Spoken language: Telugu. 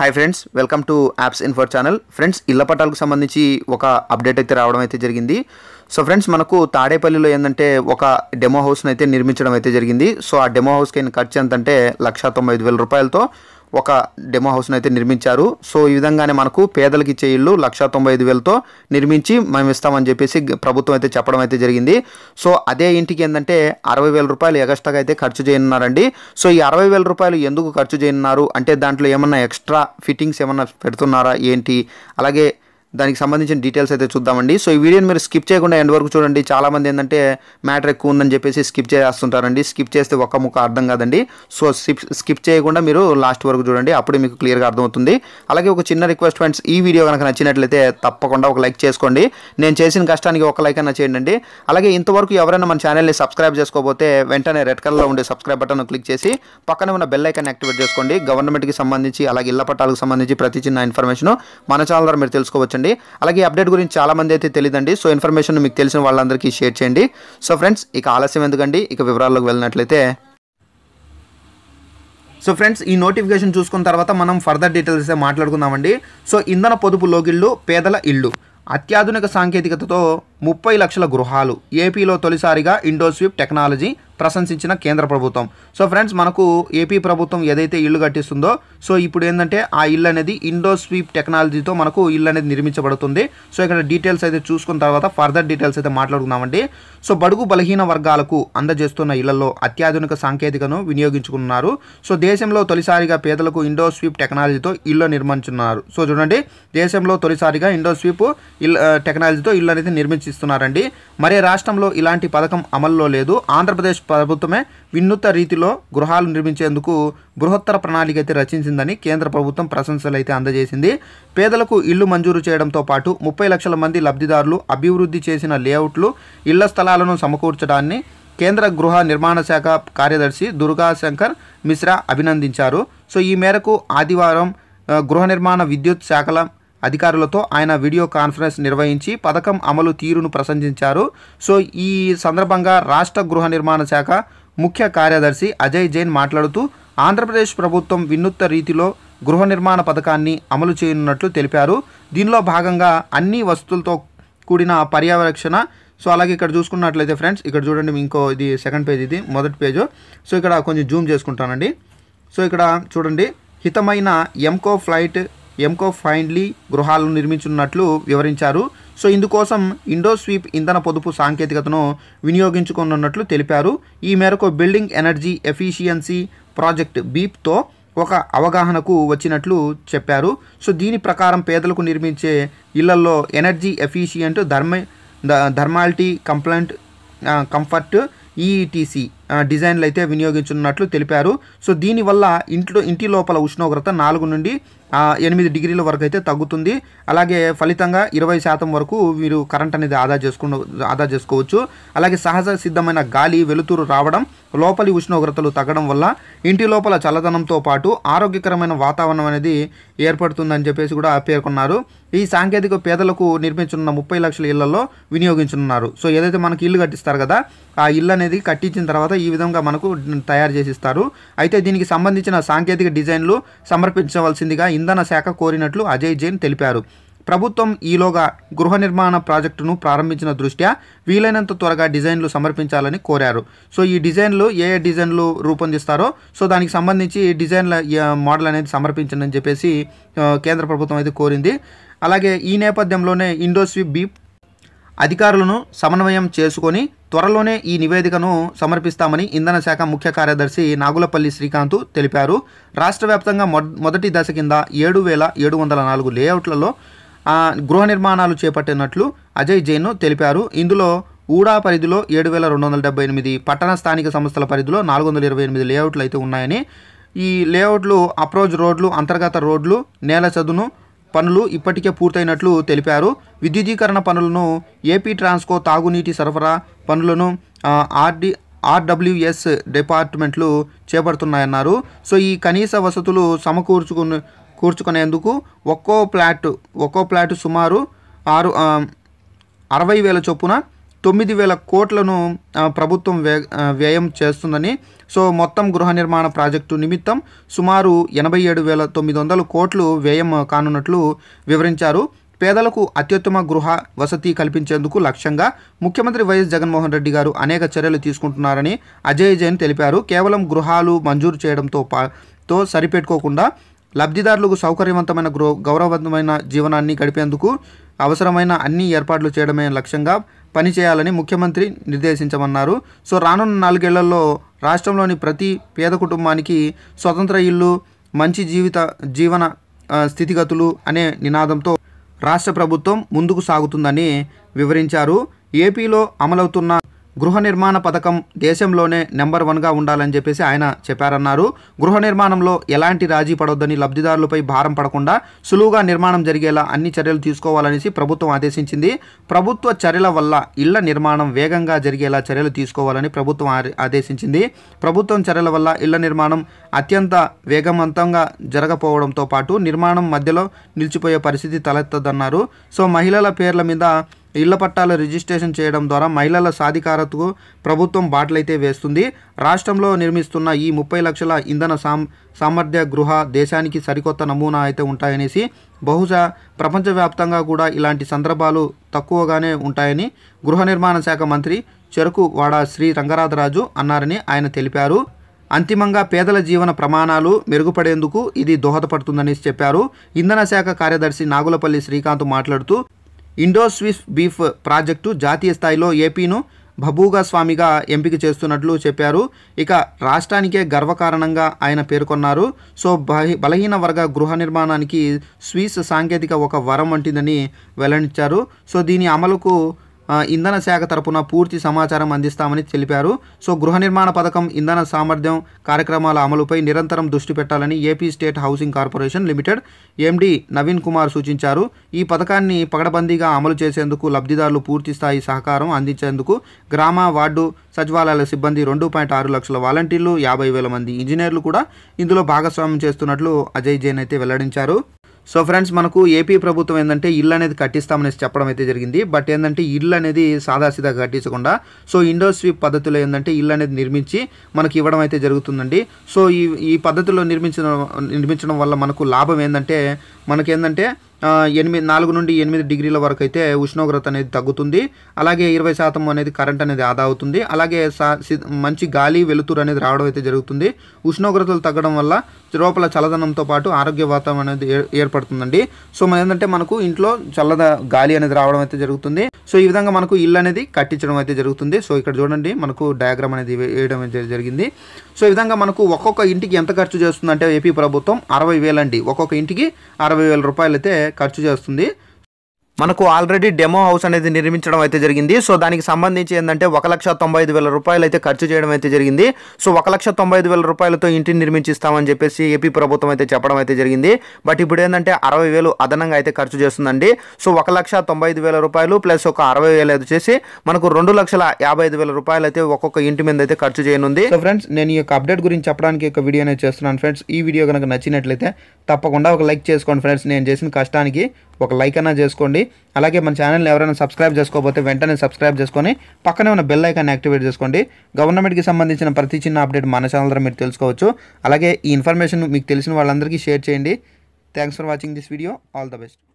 హాయ్ ఫ్రెండ్స్ వెల్కమ్ టు యాప్స్ ఇన్ఫర్ ఛానల్ ఫ్రెండ్స్ ఇళ్ల పట్టాలకు సంబంధించి ఒక అప్డేట్ అయితే రావడం అయితే జరిగింది సో ఫ్రెండ్స్ మనకు తాడేపల్లిలో ఏంటంటే ఒక డెమో హౌస్ని అయితే నిర్మించడం అయితే జరిగింది సో ఆ డెమో హౌస్కి అయిన ఖర్చు ఎంతంటే లక్ష తొంభై ఐదు వేల రూపాయలతో ఒక డెమో హౌస్ను అయితే నిర్మించారు సో ఈ విధంగానే మనకు పేదలకు ఇచ్చే ఇల్లు లక్ష తొంభై ఐదు వేలతో నిర్మించి మేము ఇస్తామని చెప్పేసి ప్రభుత్వం అయితే చెప్పడం అయితే జరిగింది సో అదే ఇంటికి ఏంటంటే అరవై వేల రూపాయలు ఎగస్ట్రాగా అయితే ఖర్చు చేయనున్నారండి సో ఈ అరవై వేల రూపాయలు ఎందుకు ఖర్చు చేయనున్నారు అంటే దాంట్లో ఏమన్నా ఎక్స్ట్రా ఫిట్టింగ్స్ ఏమన్నా పెడుతున్నారా ఏంటి అలాగే దానికి సంబంధించిన డీటెయిల్స్ అయితే చూద్దామండి సో ఈ వీడియోని మీరు స్కిప్ చేయకుండా ఎండ్ వరకు చూడండి చాలామంది ఏంటంటే మ్యాటర్ ఎక్కువ ఉందని చెప్పేసి స్కిప్ చేస్తుంటారండి స్కిప్ చేస్తే ఒక్క ముక్క అర్థం కాదండి సో స్కిప్ చేయకుండా మీరు లాస్ట్ వరకు చూడండి అప్పుడు మీకు క్లియర్గా అర్థమవుతుంది అలాగే ఒక చిన్న రిక్వెస్ట్ ఫ్రెండ్స్ ఈ వీడియో కనుక నచ్చినట్లయితే తప్పకుండా ఒక లైక్ చేసుకోండి నేను చేసిన కష్టానికి ఒక లైక్ అన్న చేయండి అలాగే ఇంతవరకు ఎవరైనా మన ఛానల్ని సబ్స్క్రైబ్ చేసుకోకపోతే వెంటనే రెడ్ కలర్లో ఉండే సబ్స్క్రైబ్ బటన్ క్లిక్ చేసి పక్కనే ఉన్న బెల్ ఐకాన్ యాక్టివేట్ చేసుకోండి గవర్నమెంట్కి సంబంధించి అలాగే ఇళ్ల పట్టాలకు సంబంధించి ప్రతి చిన్న ఇన్ఫర్మేషన్ మన ఛానల్ ద్వారా మీరు తెలుసుకోవచ్చు గమనించండి అలాగే అప్డేట్ గురించి చాలామంది అయితే తెలియదండి సో ఇన్ఫర్మేషన్ మీకు తెలిసిన వాళ్ళందరికీ షేర్ చేయండి సో ఫ్రెండ్స్ ఇక ఆలస్యం ఎందుకండి ఇక వివరాల్లోకి వెళ్ళినట్లయితే సో ఫ్రెండ్స్ ఈ నోటిఫికేషన్ చూసుకున్న తర్వాత మనం ఫర్దర్ డీటెయిల్స్ మాట్లాడుకుందామండి సో ఇంధన పొదుపు లోగిళ్ళు పేదల ఇళ్ళు అత్యాధునిక సాంకేతికతతో ముప్పై లక్షల గృహాలు ఏపీలో తొలిసారిగా స్విఫ్ట్ టెక్నాలజీ ప్రశంసించిన కేంద్ర ప్రభుత్వం సో ఫ్రెండ్స్ మనకు ఏపీ ప్రభుత్వం ఏదైతే ఇల్లు కట్టిస్తుందో సో ఇప్పుడు ఏంటంటే ఆ ఇల్లు అనేది ఇండో స్వీప్ టెక్నాలజీతో మనకు ఇల్లు అనేది నిర్మించబడుతుంది సో ఇక్కడ డీటెయిల్స్ అయితే చూసుకున్న తర్వాత ఫర్దర్ డీటెయిల్స్ అయితే మాట్లాడుకుందామండి సో బడుగు బలహీన వర్గాలకు అందజేస్తున్న ఇళ్లలో అత్యాధునిక సాంకేతికను వినియోగించుకున్నారు సో దేశంలో తొలిసారిగా పేదలకు ఇండో స్వీప్ టెక్నాలజీతో ఇల్లు నిర్మించున్నారు సో చూడండి దేశంలో తొలిసారిగా ఇండో స్వీప్ ఇల్ టెక్నాలజీతో ఇల్లు అనేది నిర్మించి ఇస్తున్నారండి మరే రాష్ట్రంలో ఇలాంటి పథకం అమల్లో లేదు ఆంధ్రప్రదేశ్ ప్రభుత్వమే వినూత్న రీతిలో గృహాలు నిర్మించేందుకు బృహత్తర ప్రణాళిక అయితే రచించిందని కేంద్ర ప్రభుత్వం ప్రశంసలు అయితే అందజేసింది పేదలకు ఇళ్లు మంజూరు చేయడంతో పాటు ముప్పై లక్షల మంది లబ్ధిదారులు అభివృద్ధి చేసిన లేఅవుట్లు ఇళ్ల స్థలాలను సమకూర్చడాన్ని కేంద్ర గృహ నిర్మాణ శాఖ కార్యదర్శి దుర్గాశంకర్ మిశ్రా అభినందించారు సో ఈ మేరకు ఆదివారం గృహ నిర్మాణ విద్యుత్ శాఖల అధికారులతో ఆయన వీడియో కాన్ఫరెన్స్ నిర్వహించి పథకం అమలు తీరును ప్రశంసించారు సో ఈ సందర్భంగా రాష్ట్ర గృహ నిర్మాణ శాఖ ముఖ్య కార్యదర్శి అజయ్ జైన్ మాట్లాడుతూ ఆంధ్రప్రదేశ్ ప్రభుత్వం వినూత్న రీతిలో గృహ నిర్మాణ పథకాన్ని అమలు చేయనున్నట్లు తెలిపారు దీనిలో భాగంగా అన్ని వస్తువులతో కూడిన పర్యావరక్షణ సో అలాగే ఇక్కడ చూసుకున్నట్లయితే ఫ్రెండ్స్ ఇక్కడ చూడండి ఇంకో ఇది సెకండ్ పేజ్ ఇది మొదటి పేజు సో ఇక్కడ కొంచెం జూమ్ చేసుకుంటానండి సో ఇక్కడ చూడండి హితమైన ఎంకో ఫ్లైట్ ఎంకో ఫైండ్లీ గృహాలను నిర్మించున్నట్లు వివరించారు సో ఇందుకోసం ఇండో స్వీప్ ఇంధన పొదుపు సాంకేతికతను వినియోగించుకున్నట్లు తెలిపారు ఈ మేరకు బిల్డింగ్ ఎనర్జీ ఎఫిషియన్సీ ప్రాజెక్ట్ బీప్తో ఒక అవగాహనకు వచ్చినట్లు చెప్పారు సో దీని ప్రకారం పేదలకు నిర్మించే ఇళ్లలో ఎనర్జీ ఎఫిషియంట్ ధర్మ ధర్మాలిటీ కంప్లైంట్ కంఫర్ట్ ఈఈటీసీ డిజైన్లు అయితే వినియోగించున్నట్లు తెలిపారు సో దీనివల్ల ఇంట్లో ఇంటి లోపల ఉష్ణోగ్రత నాలుగు నుండి ఎనిమిది డిగ్రీల వరకు అయితే తగ్గుతుంది అలాగే ఫలితంగా ఇరవై శాతం వరకు మీరు కరెంట్ అనేది ఆదా చేసుకున్న ఆదా చేసుకోవచ్చు అలాగే సహజ సిద్ధమైన గాలి వెలుతురు రావడం లోపలి ఉష్ణోగ్రతలు తగ్గడం వల్ల ఇంటి లోపల చల్లదనంతో పాటు ఆరోగ్యకరమైన వాతావరణం అనేది ఏర్పడుతుందని చెప్పేసి కూడా పేర్కొన్నారు ఈ సాంకేతిక పేదలకు నిర్మించనున్న ముప్పై లక్షల ఇళ్లలో వినియోగించనున్నారు సో ఏదైతే మనకి ఇల్లు కట్టిస్తారు కదా ఆ ఇల్లు అనేది కట్టించిన తర్వాత ఈ విధంగా మనకు తయారు చేసిస్తారు అయితే దీనికి సంబంధించిన సాంకేతిక డిజైన్లు సమర్పించవలసిందిగా ఇంధన శాఖ కోరినట్లు అజయ్ జైన్ తెలిపారు ప్రభుత్వం ఈలోగా గృహ నిర్మాణ ప్రాజెక్టును ప్రారంభించిన దృష్ట్యా వీలైనంత త్వరగా డిజైన్లు సమర్పించాలని కోరారు సో ఈ డిజైన్లు ఏ ఏ డిజైన్లు రూపొందిస్తారో సో దానికి సంబంధించి డిజైన్ల మోడల్ అనేది సమర్పించండి అని చెప్పేసి కేంద్ర ప్రభుత్వం అయితే కోరింది అలాగే ఈ నేపథ్యంలోనే ఇండోస్వీప్ బీ అధికారులను సమన్వయం చేసుకొని త్వరలోనే ఈ నివేదికను సమర్పిస్తామని ఇంధన శాఖ ముఖ్య కార్యదర్శి నాగులపల్లి శ్రీకాంత్ తెలిపారు రాష్ట్ర వ్యాప్తంగా మొదటి దశ కింద ఏడు వేల ఏడు వందల నాలుగు లేఅవుట్లలో గృహ నిర్మాణాలు చేపట్టినట్లు అజయ్ జైన్ తెలిపారు ఇందులో ఊడా పరిధిలో ఏడు వేల రెండు వందల డెబ్బై ఎనిమిది పట్టణ స్థానిక సంస్థల పరిధిలో నాలుగు వందల ఇరవై ఎనిమిది లేఅవుట్లు అయితే ఉన్నాయని ఈ లేఅవుట్లు అప్రోచ్ రోడ్లు అంతర్గత రోడ్లు నేల చదును పనులు ఇప్పటికే పూర్తయినట్లు తెలిపారు విద్యుదీకరణ పనులను ఏపీ ట్రాన్స్కో తాగునీటి సరఫరా పనులను ఆర్డి ఆర్డబ్ల్యూఎస్ డిపార్ట్మెంట్లు చేపడుతున్నాయన్నారు సో ఈ కనీస వసతులు సమకూర్చుకుని కూర్చుకునేందుకు ఒక్కో ప్లాట్ ఒక్కో ప్లాట్ సుమారు ఆరు అరవై వేల చొప్పున తొమ్మిది వేల కోట్లను ప్రభుత్వం వ్యయం చేస్తుందని సో మొత్తం గృహ నిర్మాణ ప్రాజెక్టు నిమిత్తం సుమారు ఎనభై ఏడు వేల తొమ్మిది వందల కోట్లు వ్యయం కానున్నట్లు వివరించారు పేదలకు అత్యుత్తమ గృహ వసతి కల్పించేందుకు లక్ష్యంగా ముఖ్యమంత్రి వైఎస్ జగన్మోహన్ రెడ్డి గారు అనేక చర్యలు తీసుకుంటున్నారని అజయ్ జైన్ తెలిపారు కేవలం గృహాలు మంజూరు చేయడంతో తో సరిపెట్టుకోకుండా లబ్ధిదారులకు సౌకర్యవంతమైన గౌరవవంతమైన జీవనాన్ని గడిపేందుకు అవసరమైన అన్ని ఏర్పాట్లు చేయడమే లక్ష్యంగా పని చేయాలని ముఖ్యమంత్రి నిర్దేశించమన్నారు సో రానున్న నాలుగేళ్లలో రాష్ట్రంలోని ప్రతి పేద కుటుంబానికి స్వతంత్ర ఇల్లు మంచి జీవిత జీవన స్థితిగతులు అనే నినాదంతో రాష్ట్ర ప్రభుత్వం ముందుకు సాగుతుందని వివరించారు ఏపీలో అమలవుతున్న గృహ నిర్మాణ పథకం దేశంలోనే నెంబర్ వన్గా ఉండాలని చెప్పేసి ఆయన చెప్పారన్నారు గృహ నిర్మాణంలో ఎలాంటి రాజీ పడొద్దని లబ్ధిదారులపై భారం పడకుండా సులువుగా నిర్మాణం జరిగేలా అన్ని చర్యలు తీసుకోవాలనేసి ప్రభుత్వం ఆదేశించింది ప్రభుత్వ చర్యల వల్ల ఇళ్ల నిర్మాణం వేగంగా జరిగేలా చర్యలు తీసుకోవాలని ప్రభుత్వం ఆదేశించింది ప్రభుత్వం చర్యల వల్ల ఇళ్ల నిర్మాణం అత్యంత వేగవంతంగా జరగపోవడంతో పాటు నిర్మాణం మధ్యలో నిలిచిపోయే పరిస్థితి తలెత్తదన్నారు సో మహిళల పేర్ల మీద ఇళ్ల పట్టాల రిజిస్ట్రేషన్ చేయడం ద్వారా మహిళల సాధికారతకు ప్రభుత్వం బాటలైతే వేస్తుంది రాష్ట్రంలో నిర్మిస్తున్న ఈ ముప్పై లక్షల ఇంధన సామర్థ్య గృహ దేశానికి సరికొత్త నమూనా అయితే ఉంటాయనేసి బహుశా ప్రపంచవ్యాప్తంగా కూడా ఇలాంటి సందర్భాలు తక్కువగానే ఉంటాయని గృహ నిర్మాణ శాఖ మంత్రి చెరుకు వాడ శ్రీ రంగరాజరాజు అన్నారని ఆయన తెలిపారు అంతిమంగా పేదల జీవన ప్రమాణాలు మెరుగుపడేందుకు ఇది దోహదపడుతుందని చెప్పారు ఇంధన శాఖ కార్యదర్శి నాగులపల్లి శ్రీకాంత్ మాట్లాడుతూ ఇండో స్విస్ బీఫ్ ప్రాజెక్టు జాతీయ స్థాయిలో ఏపీను భబూగా స్వామిగా ఎంపిక చేస్తున్నట్లు చెప్పారు ఇక రాష్ట్రానికే గర్వకారణంగా ఆయన పేర్కొన్నారు సో బలహీన వర్గ గృహ నిర్మాణానికి స్విస్ సాంకేతిక ఒక వరం వంటిదని వెల్లడించారు సో దీని అమలుకు ఇంధన శాఖ తరఫున పూర్తి సమాచారం అందిస్తామని తెలిపారు సో గృహ నిర్మాణ పథకం ఇంధన సామర్థ్యం కార్యక్రమాల అమలుపై నిరంతరం దృష్టి పెట్టాలని AP state housing corporation limited MD Naveen Kumar సూచించారు ఈ పథకాన్ని పగడబందీగా అమలు చేసేందుకు లబ్ధిదారులు పూర్తి స్థాయి సహకారం అందించేందుకు గ్రామ వార్డు సచివాలయాల సిబ్బంది రెండు పాయింట్ ఆరు లక్షల వాలంటీర్లు యాభై వేల మంది ఇంజనీర్లు కూడా ఇందులో భాగస్వామ్యం చేస్తున్నట్లు అజయ్ జైన్ అయితే వెల్లడించారు సో ఫ్రెండ్స్ మనకు ఏపీ ప్రభుత్వం ఏంటంటే ఇల్లు అనేది కట్టిస్తామనేసి చెప్పడం అయితే జరిగింది బట్ ఏంటంటే ఇల్లు అనేది సాదాసీదా కట్టించకుండా సో స్వీప్ పద్ధతిలో ఏంటంటే ఇల్లు అనేది నిర్మించి మనకి ఇవ్వడం అయితే జరుగుతుందండి సో ఈ ఈ పద్ధతిలో నిర్మించడం నిర్మించడం వల్ల మనకు లాభం ఏంటంటే మనకి ఏంటంటే ఎనిమిది నాలుగు నుండి ఎనిమిది డిగ్రీల వరకు అయితే ఉష్ణోగ్రత అనేది తగ్గుతుంది అలాగే ఇరవై శాతం అనేది కరెంట్ అనేది ఆదా అవుతుంది అలాగే మంచి గాలి వెలుతురు అనేది రావడం అయితే జరుగుతుంది ఉష్ణోగ్రతలు తగ్గడం వల్ల లోపల చల్లదనంతో పాటు ఆరోగ్య వాతావరణం అనేది ఏర్పడుతుందండి సో మన ఏంటంటే మనకు ఇంట్లో చల్లద గాలి అనేది రావడం అయితే జరుగుతుంది సో ఈ విధంగా మనకు ఇల్లు అనేది కట్టించడం అయితే జరుగుతుంది సో ఇక్కడ చూడండి మనకు డయాగ్రామ్ అనేది వేయడం జరిగింది సో ఈ విధంగా మనకు ఒక్కొక్క ఇంటికి ఎంత ఖర్చు చేస్తుందంటే ఏపీ ప్రభుత్వం అరవై వేలండి ఒక్కొక్క ఇంటికి అరవై యాభై వేల రూపాయలు అయితే ఖర్చు చేస్తుంది మనకు ఆల్రెడీ డెమో హౌస్ అనేది నిర్మించడం అయితే జరిగింది సో దానికి సంబంధించి ఏంటంటే ఒక లక్ష తొంభై ఐదు వేల రూపాయలు అయితే ఖర్చు చేయడం అయితే జరిగింది సో ఒక లక్ష తొంభై ఐదు వేల రూపాయలతో ఇంటిని నిర్మించిస్తామని చెప్పేసి ఏపీ ప్రభుత్వం అయితే చెప్పడం అయితే జరిగింది బట్ ఇప్పుడు ఏంటంటే అరవై వేలు అదనంగా అయితే ఖర్చు చేస్తుందండి సో ఒక లక్ష తొంభై ఐదు వేల రూపాయలు ప్లస్ ఒక అరవై వేలు అయితే చేసి మనకు రెండు లక్షల యాభై ఐదు వేల రూపాయలు అయితే ఒక్కొక్క ఇంటి మీద అయితే ఖర్చు చేయనుంది సో ఫ్రెండ్స్ నేను ఈ యొక్క అప్డేట్ గురించి చెప్పడానికి ఒక వీడియో అనేది చేస్తున్నాను ఫ్రెండ్స్ ఈ వీడియో కనుక నచ్చినట్లయితే తప్పకుండా ఒక లైక్ చేసుకోండి ఫ్రెండ్స్ నేను చేసిన కష్టానికి ఒక లైక్ అన్నా చేసుకోండి అలాగే మన ఛానల్ ఎవరైనా సబ్స్క్రైబ్ చేసుకోకపోతే వెంటనే సబ్స్క్రైబ్ చేసుకొని పక్కనే ఉన్న బెల్ ఐకాన్ యాక్టివేట్ చేసుకోండి గవర్నమెంట్కి సంబంధించిన ప్రతి చిన్న అప్డేట్ మన ఛానల్ ద్వారా మీరు తెలుసుకోవచ్చు అలాగే ఈ ఇన్ఫర్మేషన్ మీకు తెలిసిన వాళ్ళందరికీ షేర్ చేయండి thanks for watching this video all the best